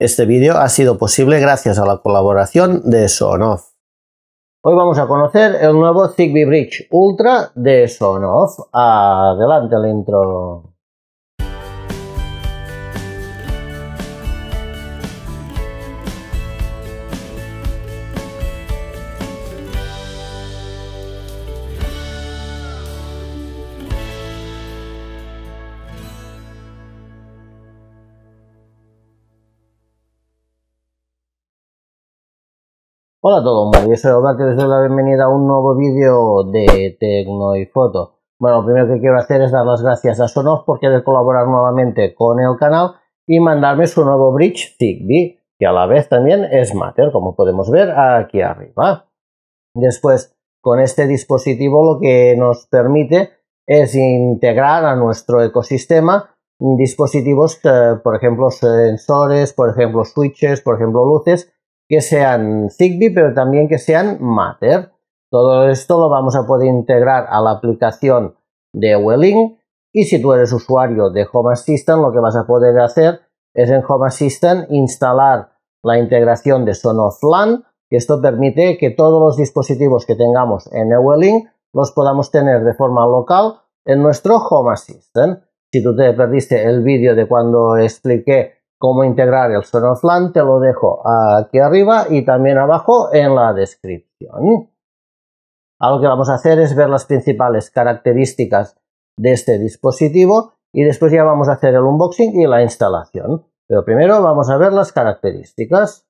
Este vídeo ha sido posible gracias a la colaboración de Sonoff. Hoy vamos a conocer el nuevo Zigbee Bridge Ultra de Sonoff. Adelante el intro. Hola a todos, Mario, yo soy que les doy la bienvenida a un nuevo vídeo de Tecno y Foto. Bueno, lo primero que quiero hacer es dar las gracias a Sonos por querer colaborar nuevamente con el canal y mandarme su nuevo bridge Zigbee, que a la vez también es Matter, como podemos ver aquí arriba. Después, con este dispositivo lo que nos permite es integrar a nuestro ecosistema dispositivos, eh, por ejemplo, sensores, por ejemplo, switches, por ejemplo, luces, que sean Zigbee, pero también que sean Matter. Todo esto lo vamos a poder integrar a la aplicación de Welling y si tú eres usuario de Home Assistant, lo que vas a poder hacer es en Home Assistant instalar la integración de LAN, que esto permite que todos los dispositivos que tengamos en Welling los podamos tener de forma local en nuestro Home Assistant. Si tú te perdiste el vídeo de cuando expliqué cómo integrar el Sonoflan te lo dejo aquí arriba y también abajo en la descripción. lo que vamos a hacer es ver las principales características de este dispositivo y después ya vamos a hacer el unboxing y la instalación. Pero primero vamos a ver las características.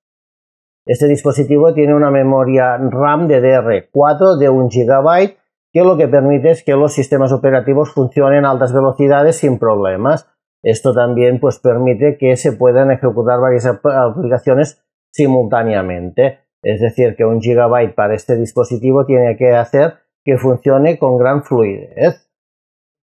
Este dispositivo tiene una memoria RAM de dr 4 de 1 GB que lo que permite es que los sistemas operativos funcionen a altas velocidades sin problemas esto también pues, permite que se puedan ejecutar varias aplicaciones simultáneamente. Es decir, que un gigabyte para este dispositivo tiene que hacer que funcione con gran fluidez.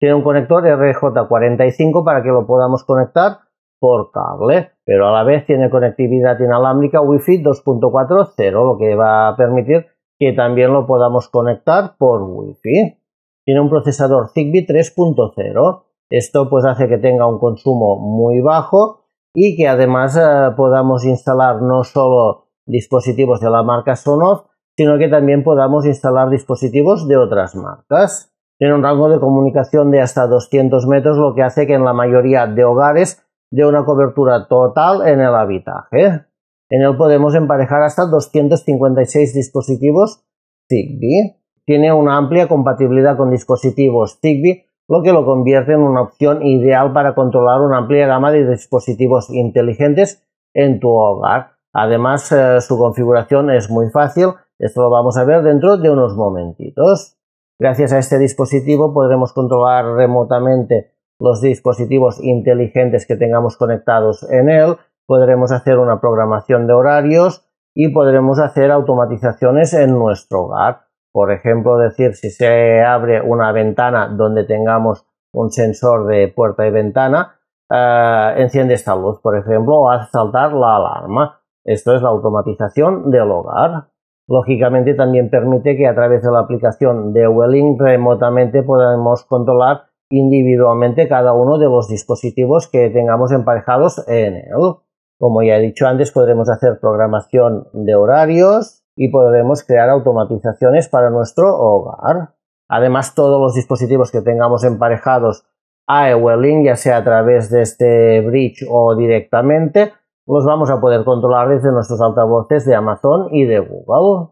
Tiene un conector RJ45 para que lo podamos conectar por cable, pero a la vez tiene conectividad inalámbrica Wi-Fi 2.4.0, lo que va a permitir que también lo podamos conectar por Wi-Fi. Tiene un procesador Zigbee 3.0 esto pues hace que tenga un consumo muy bajo y que además eh, podamos instalar no solo dispositivos de la marca Sonoff, sino que también podamos instalar dispositivos de otras marcas. Tiene un rango de comunicación de hasta 200 metros, lo que hace que en la mayoría de hogares dé una cobertura total en el habitaje. En él podemos emparejar hasta 256 dispositivos Zigbee. Tiene una amplia compatibilidad con dispositivos Zigbee lo que lo convierte en una opción ideal para controlar una amplia gama de dispositivos inteligentes en tu hogar. Además, eh, su configuración es muy fácil, esto lo vamos a ver dentro de unos momentitos. Gracias a este dispositivo podremos controlar remotamente los dispositivos inteligentes que tengamos conectados en él, podremos hacer una programación de horarios y podremos hacer automatizaciones en nuestro hogar. Por ejemplo, decir si se abre una ventana donde tengamos un sensor de puerta y ventana, eh, enciende esta luz, por ejemplo, o saltar la alarma. Esto es la automatización del hogar. Lógicamente también permite que a través de la aplicación de Welling remotamente podamos controlar individualmente cada uno de los dispositivos que tengamos emparejados en él. Como ya he dicho antes, podremos hacer programación de horarios, y podremos crear automatizaciones para nuestro hogar. Además, todos los dispositivos que tengamos emparejados a Ewellink ya sea a través de este bridge o directamente, los vamos a poder controlar desde nuestros altavoces de Amazon y de Google.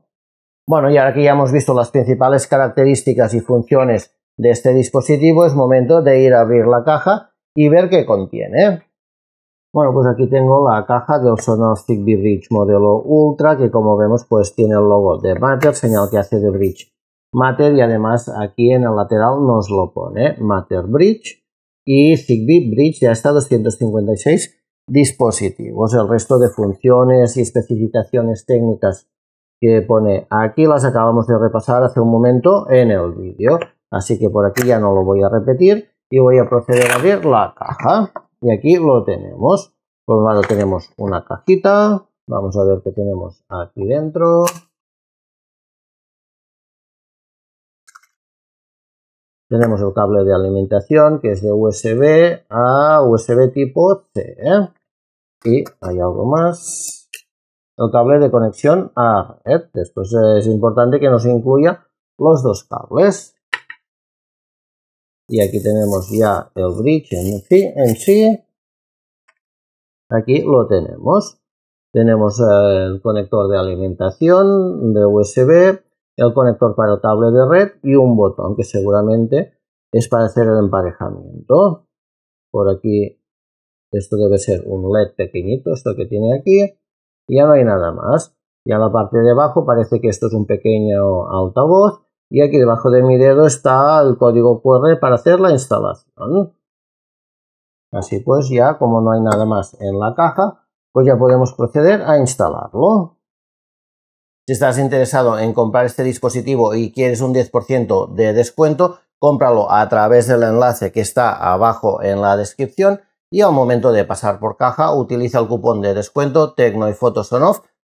Bueno, y ahora que ya hemos visto las principales características y funciones de este dispositivo, es momento de ir a abrir la caja y ver qué contiene. Bueno, pues aquí tengo la caja del Sonostic B-Bridge modelo Ultra, que como vemos pues tiene el logo de Matter, señal que hace de Bridge Matter y además aquí en el lateral nos lo pone Matter Bridge y Zigbee Bridge ya está 256 dispositivos. El resto de funciones y especificaciones técnicas que pone aquí las acabamos de repasar hace un momento en el vídeo, así que por aquí ya no lo voy a repetir y voy a proceder a abrir la caja. Y aquí lo tenemos. Por un lado tenemos una cajita. Vamos a ver qué tenemos aquí dentro. Tenemos el cable de alimentación que es de USB a USB tipo C. ¿eh? Y hay algo más. El cable de conexión a red. ¿eh? Después es importante que nos incluya los dos cables y aquí tenemos ya el bridge en sí, aquí lo tenemos tenemos eh, el conector de alimentación de USB el conector para tablet de red y un botón que seguramente es para hacer el emparejamiento por aquí esto debe ser un LED pequeñito esto que tiene aquí ya no hay nada más y a la parte de abajo parece que esto es un pequeño altavoz y aquí debajo de mi dedo está el código QR para hacer la instalación. Así pues ya como no hay nada más en la caja, pues ya podemos proceder a instalarlo. Si estás interesado en comprar este dispositivo y quieres un 10% de descuento, cómpralo a través del enlace que está abajo en la descripción y al momento de pasar por caja utiliza el cupón de descuento Tecno y Fotos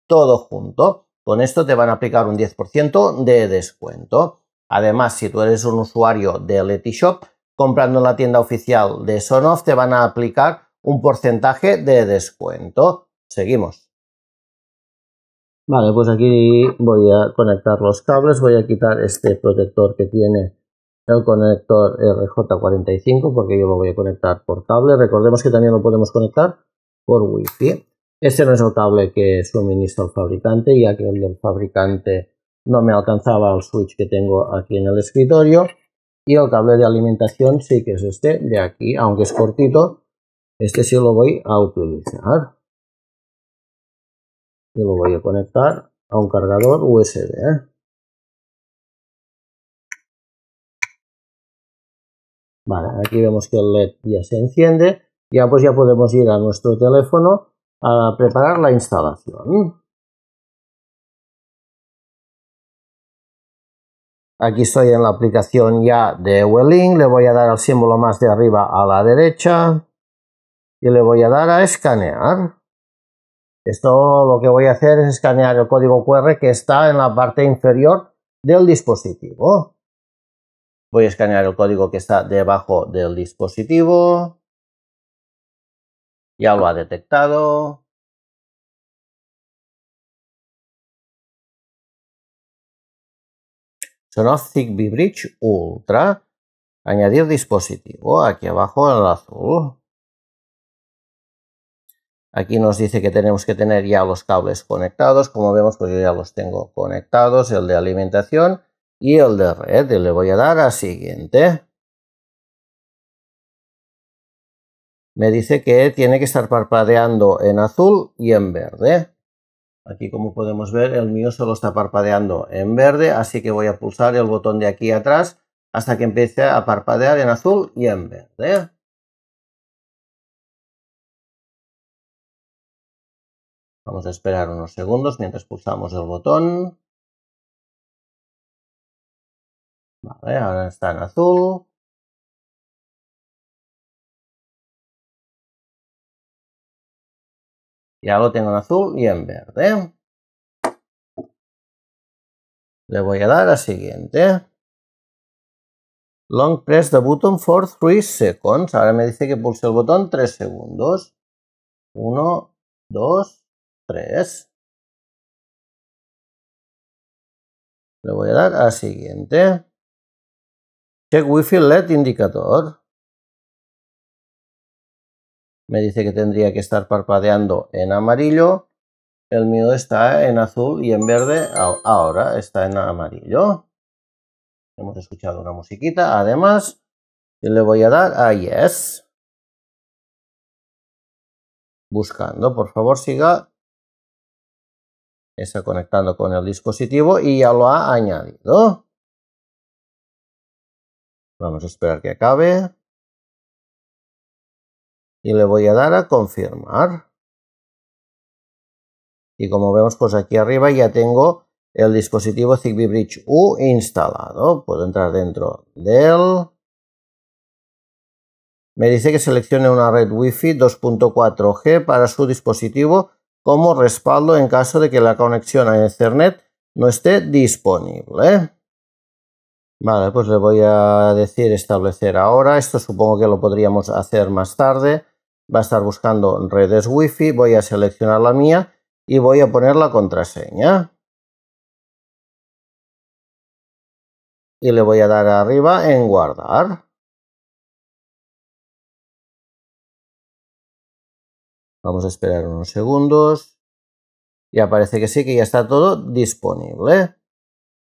todo junto. Con esto te van a aplicar un 10% de descuento. Además, si tú eres un usuario de LetiShop, comprando en la tienda oficial de Sonoff te van a aplicar un porcentaje de descuento. Seguimos. Vale, pues aquí voy a conectar los cables, voy a quitar este protector que tiene el conector RJ45 porque yo lo voy a conectar por cable. Recordemos que también lo podemos conectar por wifi. Este no es el cable que suministra el fabricante, ya que el del fabricante no me alcanzaba al switch que tengo aquí en el escritorio. Y el cable de alimentación sí que es este de aquí, aunque es cortito, este sí lo voy a utilizar. Y lo voy a conectar a un cargador USB. ¿eh? Vale, aquí vemos que el LED ya se enciende. Ya pues ya podemos ir a nuestro teléfono a preparar la instalación. Aquí estoy en la aplicación ya de Welling, le voy a dar al símbolo más de arriba a la derecha y le voy a dar a escanear. Esto lo que voy a hacer es escanear el código QR que está en la parte inferior del dispositivo. Voy a escanear el código que está debajo del dispositivo. Ya lo ha detectado. Sonó bridge Ultra. Añadir dispositivo. Aquí abajo en el azul. Aquí nos dice que tenemos que tener ya los cables conectados. Como vemos, pues yo ya los tengo conectados. El de alimentación y el de red. le voy a dar a siguiente. me dice que tiene que estar parpadeando en azul y en verde. Aquí como podemos ver el mío solo está parpadeando en verde, así que voy a pulsar el botón de aquí atrás hasta que empiece a parpadear en azul y en verde. Vamos a esperar unos segundos mientras pulsamos el botón. Vale, ahora está en azul. Ya lo tengo en azul y en verde. Le voy a dar a siguiente. Long press the button for 3 seconds. Ahora me dice que pulse el botón 3 segundos. 1, 2, 3. Le voy a dar a siguiente. Check Wi-Fi LED indicator me dice que tendría que estar parpadeando en amarillo. El mío está en azul y en verde. Ahora está en amarillo. Hemos escuchado una musiquita. Además, le voy a dar a Yes. Buscando, por favor, siga. Está conectando con el dispositivo y ya lo ha añadido. Vamos a esperar que acabe y le voy a dar a confirmar. Y como vemos, pues aquí arriba ya tengo el dispositivo Zigbee Bridge U instalado. Puedo entrar dentro del... Me dice que seleccione una red wi 2.4G para su dispositivo como respaldo en caso de que la conexión a Ethernet no esté disponible. Vale, pues le voy a decir establecer ahora. Esto supongo que lo podríamos hacer más tarde va a estar buscando redes wifi, voy a seleccionar la mía y voy a poner la contraseña. Y le voy a dar arriba en guardar. Vamos a esperar unos segundos. Ya parece que sí, que ya está todo disponible.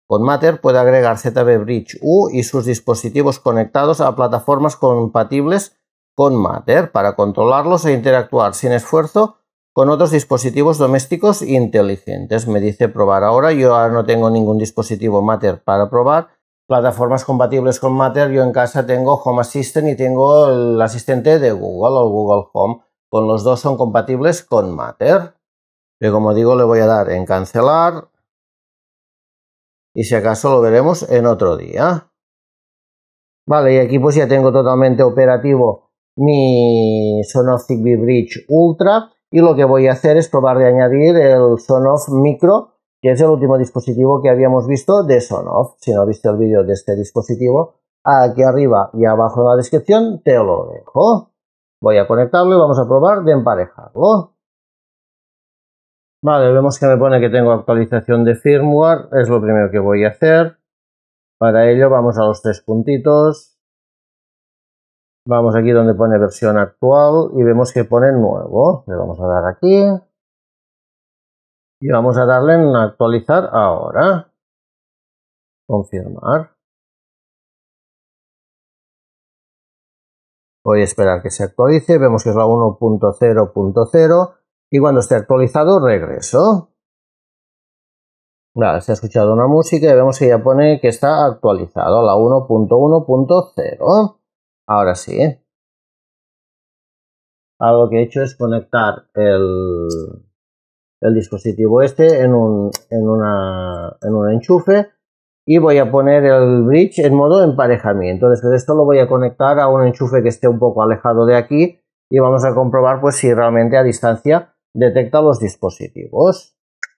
Con Matter puede agregar ZB Bridge U y sus dispositivos conectados a plataformas compatibles con Matter para controlarlos e interactuar sin esfuerzo con otros dispositivos domésticos inteligentes. Me dice probar ahora. Yo ahora no tengo ningún dispositivo Matter para probar. Plataformas compatibles con Matter. Yo en casa tengo Home Assistant y tengo el asistente de Google o Google Home. Con los dos son compatibles con Matter. pero como digo, le voy a dar en cancelar. Y si acaso lo veremos en otro día. Vale, y aquí pues ya tengo totalmente operativo mi Sonoff Zigbee Bridge Ultra y lo que voy a hacer es probar de añadir el Sonoff Micro, que es el último dispositivo que habíamos visto de Sonoff. Si no visto el vídeo de este dispositivo, aquí arriba y abajo en la descripción te lo dejo. Voy a conectarlo y vamos a probar de emparejarlo. Vale, vemos que me pone que tengo actualización de firmware, es lo primero que voy a hacer. Para ello vamos a los tres puntitos, Vamos aquí donde pone versión actual y vemos que pone nuevo. Le vamos a dar aquí. Y vamos a darle en actualizar ahora. Confirmar. Voy a esperar que se actualice. Vemos que es la 1.0.0. Y cuando esté actualizado, regreso. se ha escuchado una música y vemos que ya pone que está actualizado la 1.1.0. Ahora sí, Ahora lo que he hecho es conectar el, dispositivo este en un, enchufe y voy a poner el bridge en modo emparejamiento. Entonces esto lo voy a conectar a un enchufe que esté un poco alejado de aquí y vamos a comprobar pues si realmente a distancia detecta los dispositivos.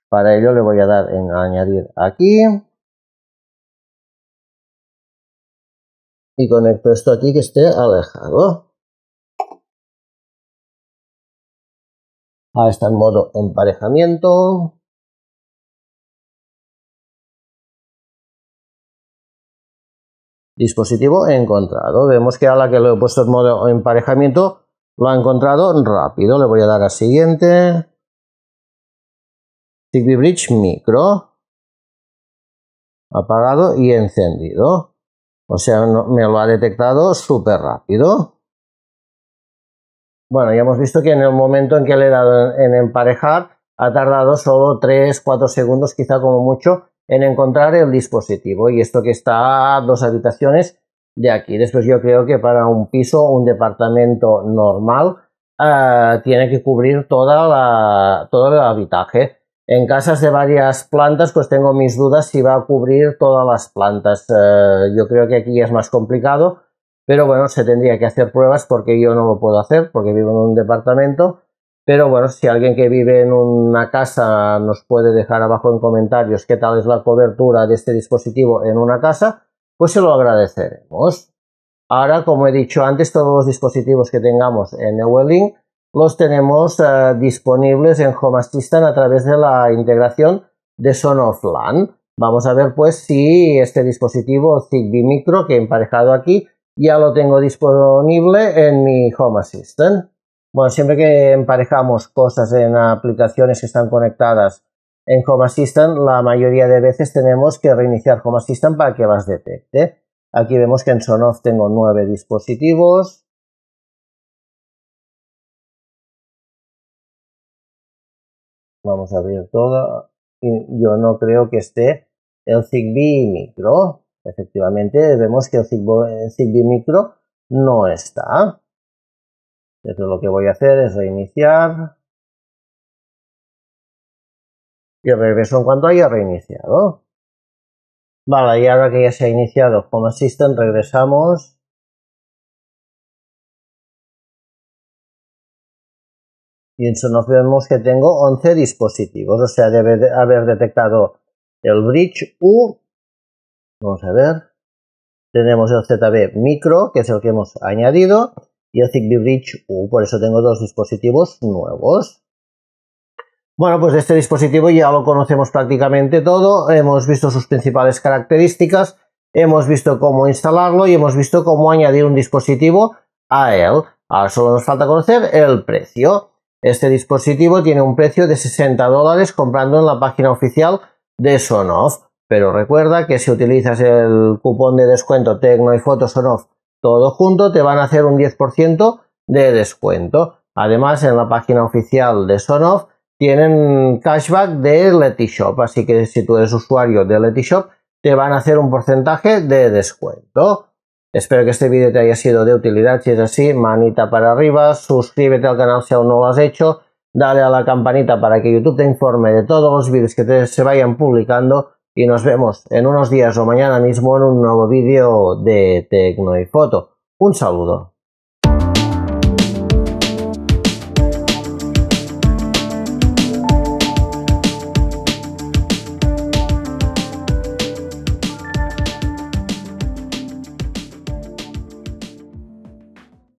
Para ello le voy a dar en añadir aquí y conecto esto aquí que esté alejado. Ahí está en modo emparejamiento. Dispositivo encontrado. Vemos que a la que lo he puesto en modo emparejamiento lo ha encontrado rápido. Le voy a dar al siguiente. Zigbee Bridge Micro. Apagado y encendido. O sea, me lo ha detectado súper rápido. Bueno, ya hemos visto que en el momento en que le he dado en, emparejar, ha tardado solo 3, 4 segundos, quizá como mucho, en encontrar el dispositivo. Y esto que está a dos habitaciones de aquí. Después yo creo que para un piso, un departamento normal, ah, tiene que cubrir todo el habitaje. En casas de varias plantas, pues tengo mis dudas si va a cubrir todas las plantas. Eh, yo creo que aquí es más complicado, pero bueno, se tendría que hacer pruebas porque yo no lo puedo hacer, porque vivo en un departamento. Pero bueno, si alguien que vive en una casa nos puede dejar abajo en comentarios qué tal es la cobertura de este dispositivo en una casa, pues se lo agradeceremos. Ahora, como he dicho antes, todos los dispositivos que tengamos en Ewellink los tenemos eh, disponibles en Home Assistant a través de la integración de LAN. Vamos a ver pues si este dispositivo Zigbee Micro que he emparejado aquí ya lo tengo disponible en mi Home Assistant. Bueno, siempre que emparejamos cosas en aplicaciones que están conectadas en Home Assistant, la mayoría de veces tenemos que reiniciar Home Assistant para que las detecte. Aquí vemos que en Sonoff tengo nueve dispositivos, Vamos a abrir todo. Yo no creo que esté el Zigbee micro. Efectivamente, vemos que el Zigbee micro no está. Entonces lo que voy a hacer es reiniciar. Y regreso en cuanto haya reiniciado. Vale, y ahora que ya se ha iniciado Home Assistant, regresamos y eso nos vemos que tengo 11 dispositivos, o sea, debe haber detectado el bridge U, vamos a ver, tenemos el ZB micro, que es el que hemos añadido, y el Zigbee Bridge U, por eso tengo dos dispositivos nuevos. Bueno, pues este dispositivo ya lo conocemos prácticamente todo, hemos visto sus principales características, hemos visto cómo instalarlo y hemos visto cómo añadir un dispositivo a él. Ahora solo nos falta conocer el precio. Este dispositivo tiene un precio de 60 dólares comprando en la página oficial de Sonoff, pero recuerda que si utilizas el cupón de descuento Tecno y Foto Sonoff todo junto te van a hacer un 10% de descuento. Además, en la página oficial de Sonoff tienen cashback de Letishop, así que si tú eres usuario de Letishop te van a hacer un porcentaje de descuento. Espero que este vídeo te haya sido de utilidad. Si es así, manita para arriba, suscríbete al canal si aún no lo has hecho, dale a la campanita para que YouTube te informe de todos los vídeos que se vayan publicando y nos vemos en unos días o mañana mismo en un nuevo vídeo de Tecno y Foto. Un saludo.